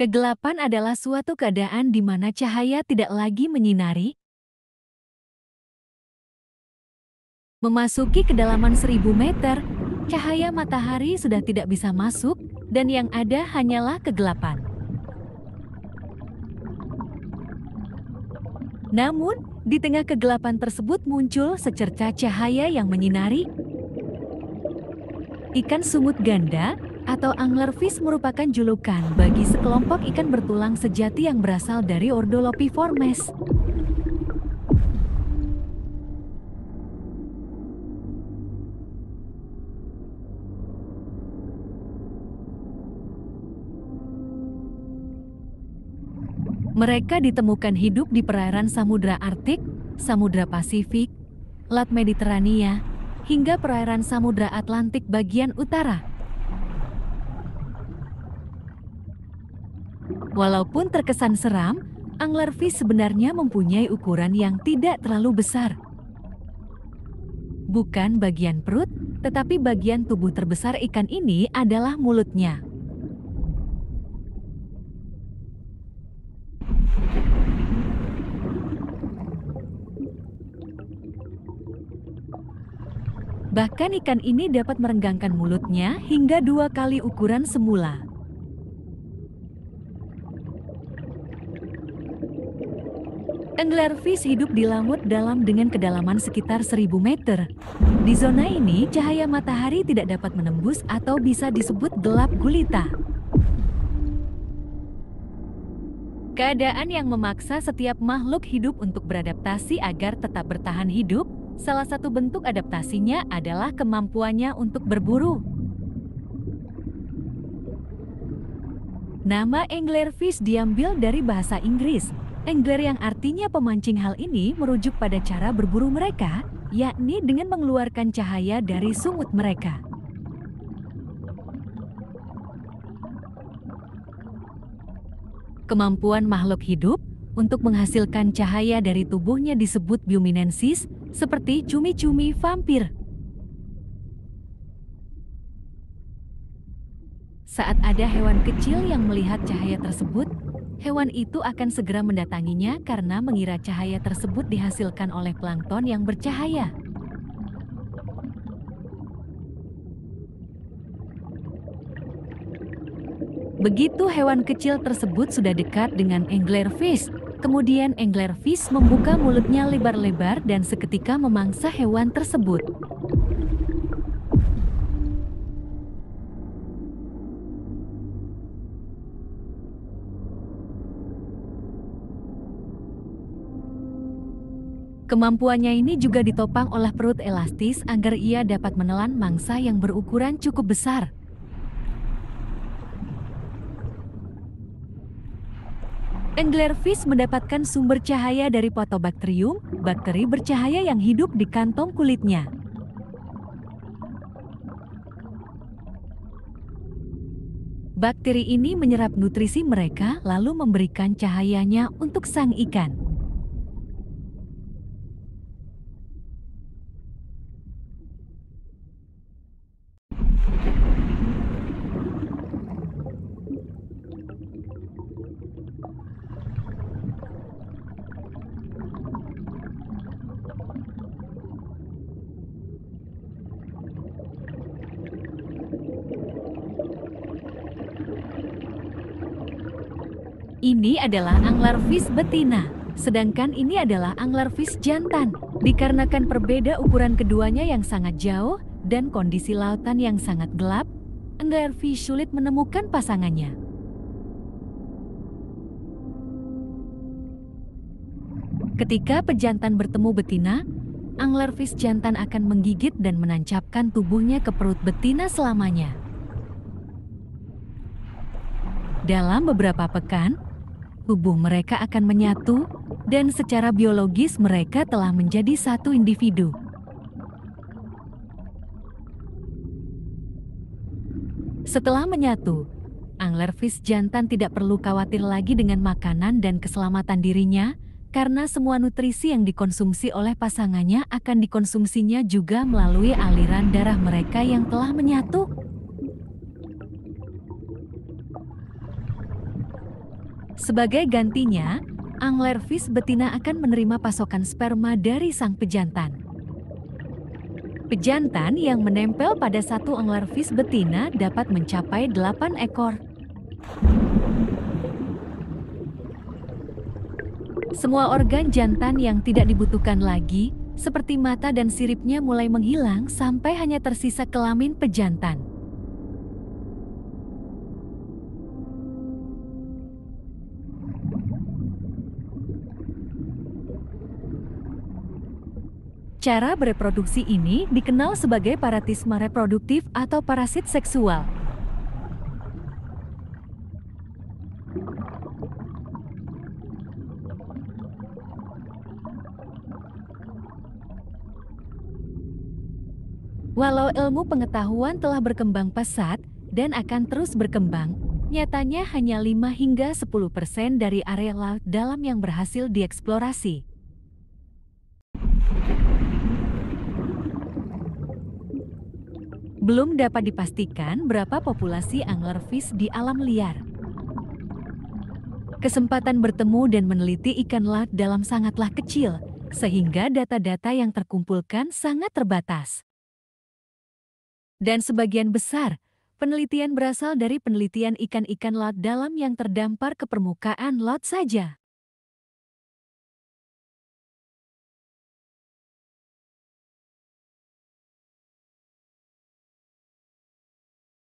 Kegelapan adalah suatu keadaan di mana cahaya tidak lagi menyinari. Memasuki kedalaman seribu meter, cahaya matahari sudah tidak bisa masuk dan yang ada hanyalah kegelapan. Namun, di tengah kegelapan tersebut muncul secerca cahaya yang menyinari. Ikan sumut ganda atau anglerfish merupakan julukan bagi sekelompok ikan bertulang sejati yang berasal dari ordo Lopiformes. Mereka ditemukan hidup di perairan Samudra Arktik, Samudra Pasifik, Laut Mediterania, hingga perairan Samudra Atlantik bagian utara. Walaupun terkesan seram, anglerfish sebenarnya mempunyai ukuran yang tidak terlalu besar. Bukan bagian perut, tetapi bagian tubuh terbesar ikan ini adalah mulutnya. Bahkan ikan ini dapat merenggangkan mulutnya hingga dua kali ukuran semula. Anglerfish hidup di laut dalam dengan kedalaman sekitar 1000 meter. Di zona ini, cahaya matahari tidak dapat menembus atau bisa disebut gelap gulita. Keadaan yang memaksa setiap makhluk hidup untuk beradaptasi agar tetap bertahan hidup, salah satu bentuk adaptasinya adalah kemampuannya untuk berburu. Nama anglerfish diambil dari bahasa Inggris, Angler yang artinya pemancing hal ini merujuk pada cara berburu mereka, yakni dengan mengeluarkan cahaya dari sungut mereka. Kemampuan makhluk hidup untuk menghasilkan cahaya dari tubuhnya disebut biuminensis, seperti cumi-cumi vampir. Saat ada hewan kecil yang melihat cahaya tersebut, hewan itu akan segera mendatanginya karena mengira cahaya tersebut dihasilkan oleh plankton yang bercahaya. Begitu hewan kecil tersebut sudah dekat dengan anglerfish, kemudian anglerfish membuka mulutnya lebar-lebar dan seketika memangsa hewan tersebut. Kemampuannya ini juga ditopang oleh perut elastis agar ia dapat menelan mangsa yang berukuran cukup besar. Anglerfish mendapatkan sumber cahaya dari potobakterium, bakteri bercahaya yang hidup di kantong kulitnya. Bakteri ini menyerap nutrisi mereka lalu memberikan cahayanya untuk sang ikan. Ini adalah anglerfish betina, sedangkan ini adalah anglerfish jantan. Dikarenakan perbeda ukuran keduanya yang sangat jauh dan kondisi lautan yang sangat gelap, anglerfish sulit menemukan pasangannya. Ketika pejantan bertemu betina, anglerfish jantan akan menggigit dan menancapkan tubuhnya ke perut betina selamanya. Dalam beberapa pekan, tubuh mereka akan menyatu, dan secara biologis mereka telah menjadi satu individu. Setelah menyatu, anglerfish jantan tidak perlu khawatir lagi dengan makanan dan keselamatan dirinya, karena semua nutrisi yang dikonsumsi oleh pasangannya akan dikonsumsinya juga melalui aliran darah mereka yang telah menyatu. Sebagai gantinya, anglerfish betina akan menerima pasokan sperma dari sang pejantan. Pejantan yang menempel pada satu anglerfish betina dapat mencapai 8 ekor. Semua organ jantan yang tidak dibutuhkan lagi, seperti mata dan siripnya mulai menghilang sampai hanya tersisa kelamin pejantan. Cara bereproduksi ini dikenal sebagai paratisme reproduktif atau parasit seksual. Walau ilmu pengetahuan telah berkembang pesat dan akan terus berkembang, nyatanya hanya 5 hingga 10% dari area laut dalam yang berhasil dieksplorasi. Belum dapat dipastikan berapa populasi anglerfish di alam liar. Kesempatan bertemu dan meneliti ikan laut dalam sangatlah kecil, sehingga data-data yang terkumpulkan sangat terbatas. Dan sebagian besar, penelitian berasal dari penelitian ikan-ikan laut dalam yang terdampar ke permukaan laut saja.